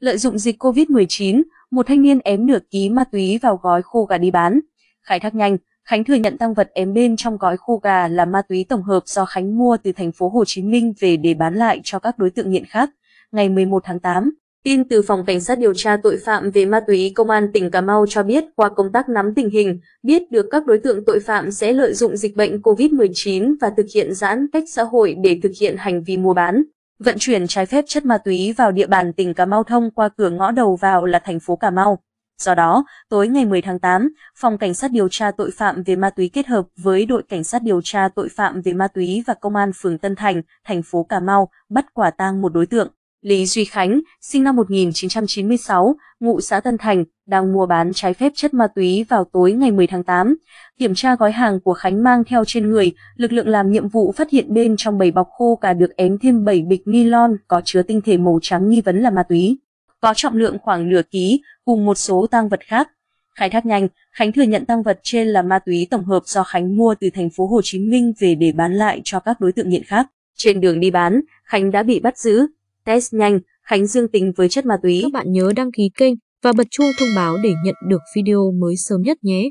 Lợi dụng dịch Covid-19, một thanh niên ém nửa ký ma túy vào gói khô gà đi bán. Khai thác nhanh, Khánh thừa nhận tăng vật ém bên trong gói khô gà là ma túy tổng hợp do Khánh mua từ thành phố Hồ Chí Minh về để bán lại cho các đối tượng nghiện khác. Ngày 11 tháng 8, tin từ Phòng Cảnh sát điều tra tội phạm về ma túy Công an tỉnh Cà Mau cho biết qua công tác nắm tình hình, biết được các đối tượng tội phạm sẽ lợi dụng dịch bệnh COVID-19 và thực hiện giãn cách xã hội để thực hiện hành vi mua bán vận chuyển trái phép chất ma túy vào địa bàn tỉnh Cà Mau thông qua cửa ngõ đầu vào là thành phố Cà Mau. Do đó, tối ngày 10 tháng 8, Phòng Cảnh sát điều tra tội phạm về ma túy kết hợp với đội Cảnh sát điều tra tội phạm về ma túy và Công an phường Tân Thành, thành phố Cà Mau bắt quả tang một đối tượng. Lý Duy Khánh, sinh năm 1996, ngụ xã Tân Thành, đang mua bán trái phép chất ma túy vào tối ngày 10 tháng 8. Kiểm tra gói hàng của Khánh mang theo trên người, lực lượng làm nhiệm vụ phát hiện bên trong bảy bọc khô cả được ém thêm 7 bịch ni lon có chứa tinh thể màu trắng nghi vấn là ma túy, có trọng lượng khoảng nửa ký cùng một số tang vật khác. Khai thác nhanh, Khánh thừa nhận tăng vật trên là ma túy tổng hợp do Khánh mua từ thành phố Hồ Chí Minh về để bán lại cho các đối tượng nghiện khác. Trên đường đi bán, Khánh đã bị bắt giữ, test nhanh, Khánh dương tính với chất ma túy. Các bạn nhớ đăng ký kênh và bật chuông thông báo để nhận được video mới sớm nhất nhé.